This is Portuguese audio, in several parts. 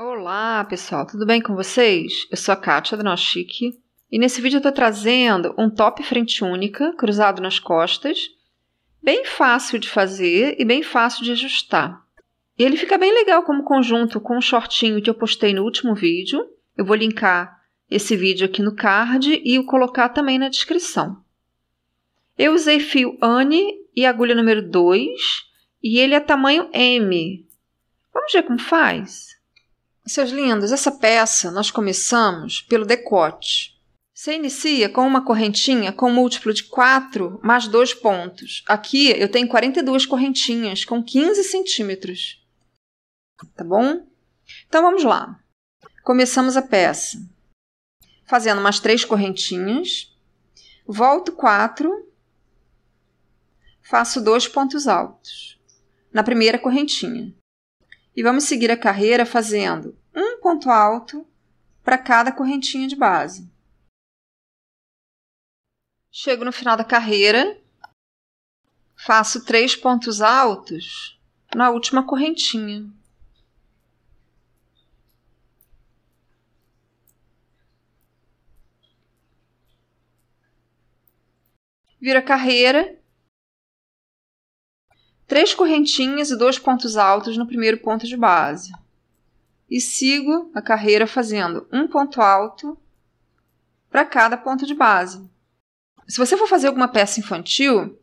Olá, pessoal, tudo bem com vocês? Eu sou a Kátia do Nós e nesse vídeo eu tô trazendo um top frente única cruzado nas costas, bem fácil de fazer e bem fácil de ajustar. E ele fica bem legal como conjunto com um shortinho que eu postei no último vídeo. Eu vou linkar esse vídeo aqui no card e o colocar também na descrição. Eu usei fio Anne e agulha número 2 e ele é tamanho M. Vamos ver como faz? Seus lindos, essa peça nós começamos pelo decote. Você inicia com uma correntinha com múltiplo de 4 mais 2 pontos. Aqui eu tenho 42 correntinhas com 15 centímetros. Tá bom? Então vamos lá. Começamos a peça fazendo umas três correntinhas, volto 4, faço dois pontos altos na primeira correntinha. E vamos seguir a carreira fazendo ponto alto para cada correntinha de base. Chego no final da carreira, faço três pontos altos na última correntinha. Viro a carreira, três correntinhas e dois pontos altos no primeiro ponto de base e sigo a carreira fazendo um ponto alto para cada ponto de base. Se você for fazer alguma peça infantil,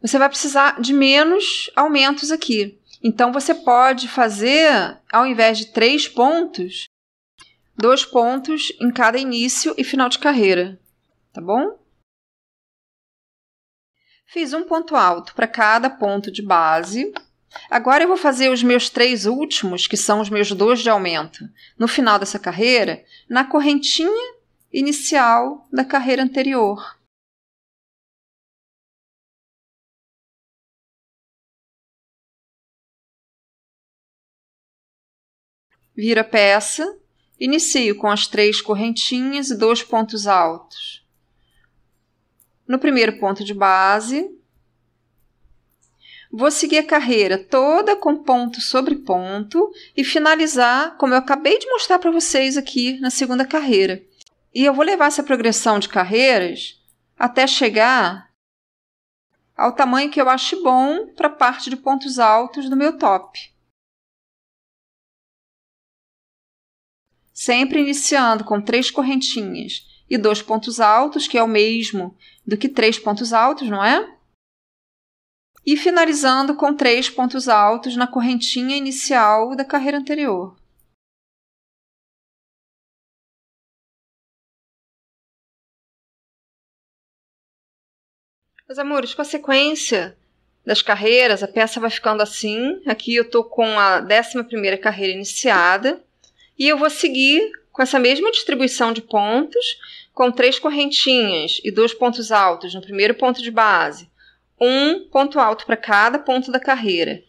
você vai precisar de menos aumentos aqui. Então você pode fazer, ao invés de três pontos, dois pontos em cada início e final de carreira, tá bom? Fiz um ponto alto para cada ponto de base Agora eu vou fazer os meus três últimos, que são os meus dois de aumento, no final dessa carreira, na correntinha inicial da carreira anterior. Vira a peça, inicio com as três correntinhas e dois pontos altos. No primeiro ponto de base, Vou seguir a carreira toda com ponto sobre ponto e finalizar como eu acabei de mostrar para vocês aqui na segunda carreira. E eu vou levar essa progressão de carreiras até chegar ao tamanho que eu acho bom para a parte de pontos altos do meu top. Sempre iniciando com três correntinhas e dois pontos altos, que é o mesmo do que três pontos altos, não é? e finalizando com três pontos altos na correntinha inicial da carreira anterior. Meus amores, com a sequência das carreiras, a peça vai ficando assim. Aqui eu estou com a 11 carreira iniciada e eu vou seguir com essa mesma distribuição de pontos, com três correntinhas e dois pontos altos no primeiro ponto de base um ponto alto para cada ponto da carreira.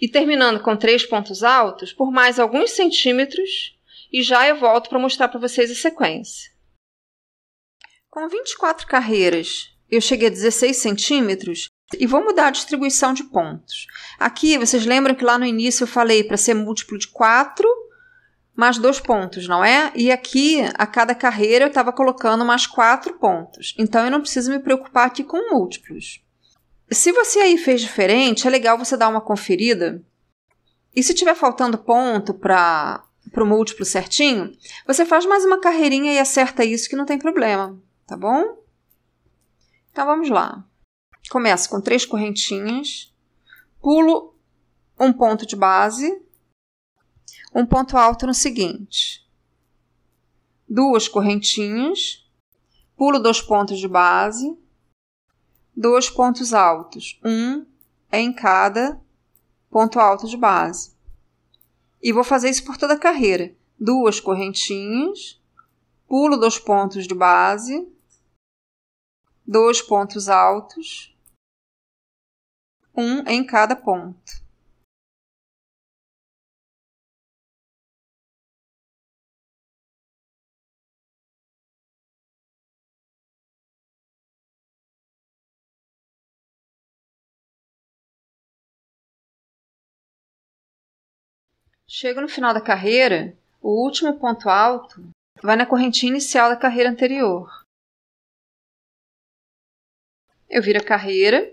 E terminando com três pontos altos, por mais alguns centímetros, e já eu volto para mostrar para vocês a sequência. Com 24 carreiras, eu cheguei a 16 centímetros e vou mudar a distribuição de pontos. Aqui, vocês lembram que lá no início eu falei para ser múltiplo de 4 mais 2 pontos, não é? E aqui, a cada carreira, eu estava colocando mais 4 pontos. Então, eu não preciso me preocupar aqui com múltiplos. Se você aí fez diferente, é legal você dar uma conferida. E se tiver faltando ponto para o múltiplo certinho, você faz mais uma carreirinha e acerta isso que não tem problema, tá bom? Então vamos lá. Começo com três correntinhas, pulo um ponto de base, um ponto alto no seguinte, duas correntinhas, pulo dois pontos de base, dois pontos altos, um em cada ponto alto de base. E vou fazer isso por toda a carreira. Duas correntinhas, pulo dois pontos de base, dois pontos altos, um em cada ponto. Chega no final da carreira, o último ponto alto vai na correntinha inicial da carreira anterior. Eu viro a carreira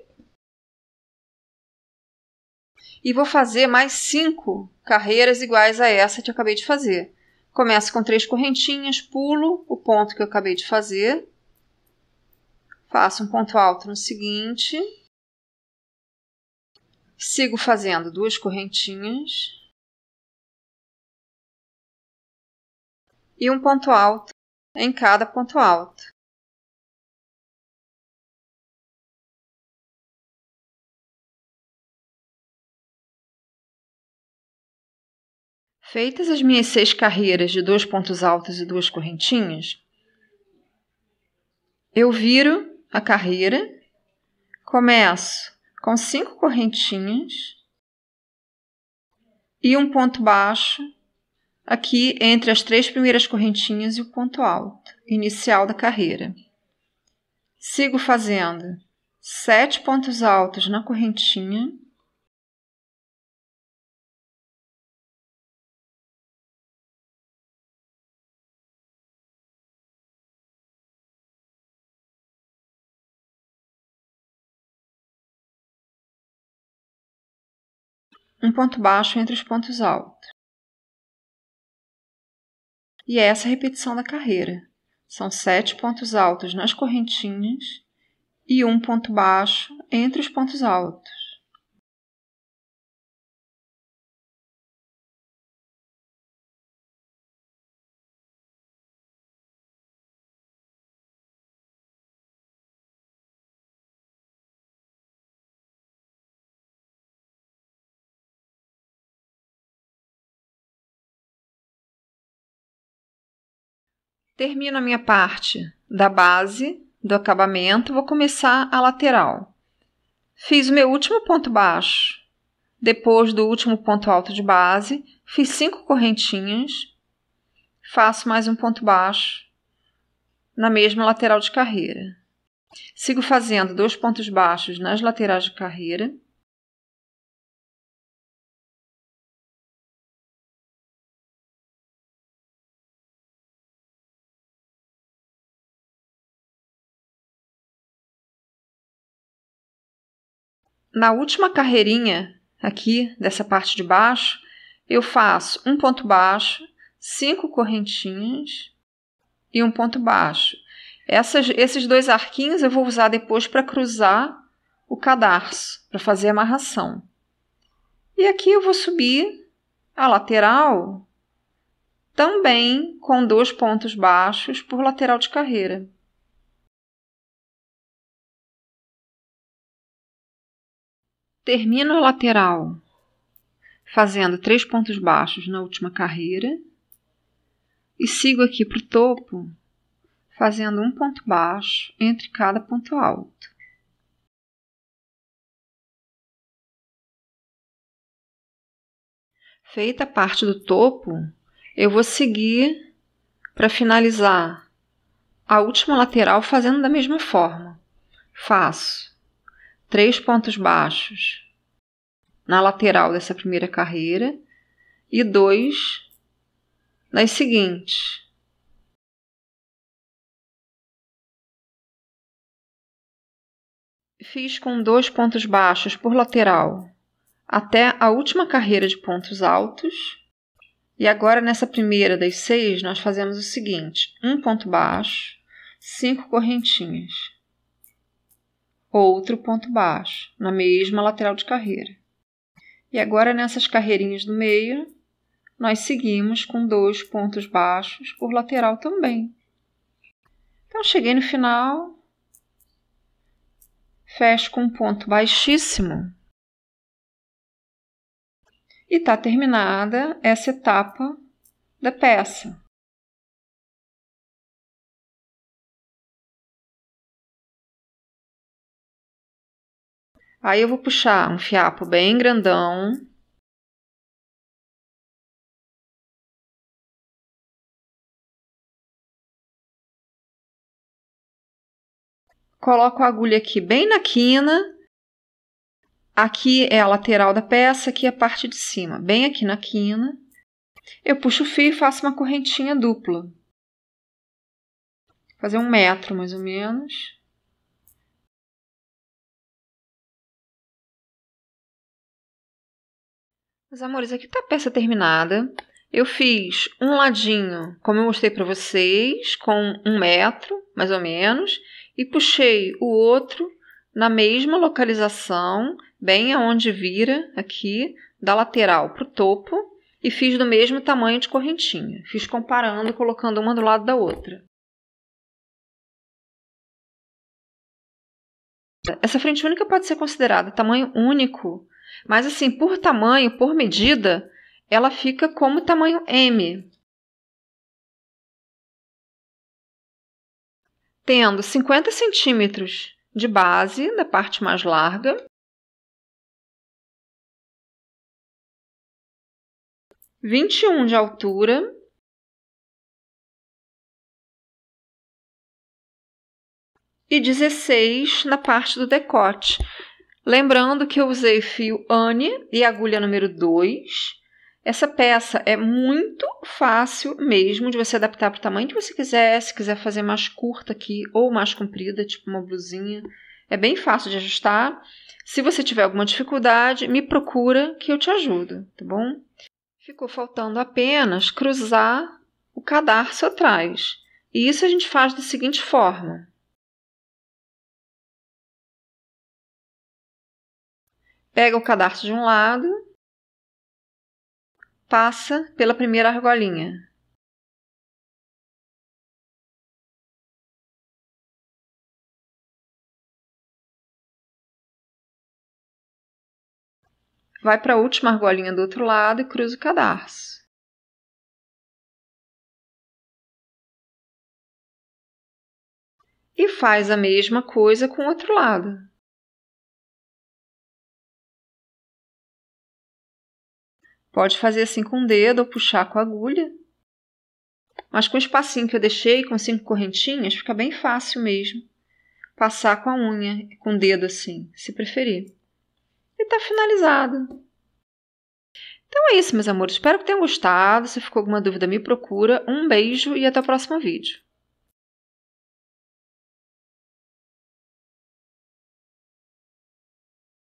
e vou fazer mais cinco carreiras iguais a essa que eu acabei de fazer. Começo com três correntinhas, pulo o ponto que eu acabei de fazer, faço um ponto alto no seguinte, sigo fazendo duas correntinhas, e um ponto alto em cada ponto alto. Feitas as minhas seis carreiras de dois pontos altos e duas correntinhas, eu viro a carreira, começo com cinco correntinhas e um ponto baixo aqui entre as três primeiras correntinhas e o ponto alto, inicial da carreira. Sigo fazendo sete pontos altos na correntinha. Um ponto baixo entre os pontos altos. E é essa repetição da carreira. São sete pontos altos nas correntinhas e um ponto baixo entre os pontos altos. Termino a minha parte da base, do acabamento, vou começar a lateral. Fiz o meu último ponto baixo. Depois do último ponto alto de base, fiz cinco correntinhas. Faço mais um ponto baixo na mesma lateral de carreira. Sigo fazendo dois pontos baixos nas laterais de carreira. na última carreirinha aqui dessa parte de baixo, eu faço um ponto baixo, cinco correntinhas e um ponto baixo. Essas, esses dois arquinhos eu vou usar depois para cruzar o cadarço, para fazer a amarração. E aqui eu vou subir a lateral também com dois pontos baixos por lateral de carreira. Termino a lateral fazendo três pontos baixos na última carreira e sigo aqui para o topo fazendo um ponto baixo entre cada ponto alto. Feita a parte do topo, eu vou seguir para finalizar a última lateral fazendo da mesma forma. Faço três pontos baixos na lateral dessa primeira carreira e dois nas seguintes. Fiz com dois pontos baixos por lateral até a última carreira de pontos altos. E agora, nessa primeira das seis, nós fazemos o seguinte: um ponto baixo, cinco correntinhas, outro ponto baixo, na mesma lateral de carreira. E agora nessas carreirinhas do meio, nós seguimos com dois pontos baixos por lateral também. Então cheguei no final, fecho com um ponto baixíssimo. E está terminada essa etapa da peça. Aí eu vou puxar um fiapo bem grandão. Coloco a agulha aqui bem na quina. Aqui é a lateral da peça, aqui é a parte de cima, bem aqui na quina. Eu puxo o fio e faço uma correntinha dupla. Fazer um metro mais ou menos. Meus amores, aqui tá a peça terminada. Eu fiz um ladinho, como eu mostrei para vocês, com um metro, mais ou menos, e puxei o outro na mesma localização, bem aonde vira aqui, da lateral para o topo, e fiz do mesmo tamanho de correntinha. Fiz comparando, colocando uma do lado da outra. Essa frente única pode ser considerada tamanho único mas assim, por tamanho, por medida, ela fica como tamanho M. Tendo 50 centímetros de base da parte mais larga vinte e um de altura e dezesseis na parte do decote. Lembrando que eu usei fio Anne e agulha número 2. Essa peça é muito fácil mesmo de você adaptar para o tamanho que você quiser, se quiser fazer mais curta aqui ou mais comprida, tipo uma blusinha. É bem fácil de ajustar. Se você tiver alguma dificuldade, me procura que eu te ajudo, tá bom? Ficou faltando apenas cruzar o cadarço atrás. E isso a gente faz da seguinte forma: Pega o cadarço de um lado, passa pela primeira argolinha. Vai para a última argolinha do outro lado e cruza o cadarço. E faz a mesma coisa com o outro lado. Pode fazer assim com o dedo ou puxar com a agulha. Mas com o espacinho que eu deixei, com cinco correntinhas, fica bem fácil mesmo. Passar com a unha, com o dedo assim, se preferir. E tá finalizado. Então é isso, meus amores. Espero que tenham gostado. Se ficou alguma dúvida, me procura. Um beijo e até o próximo vídeo.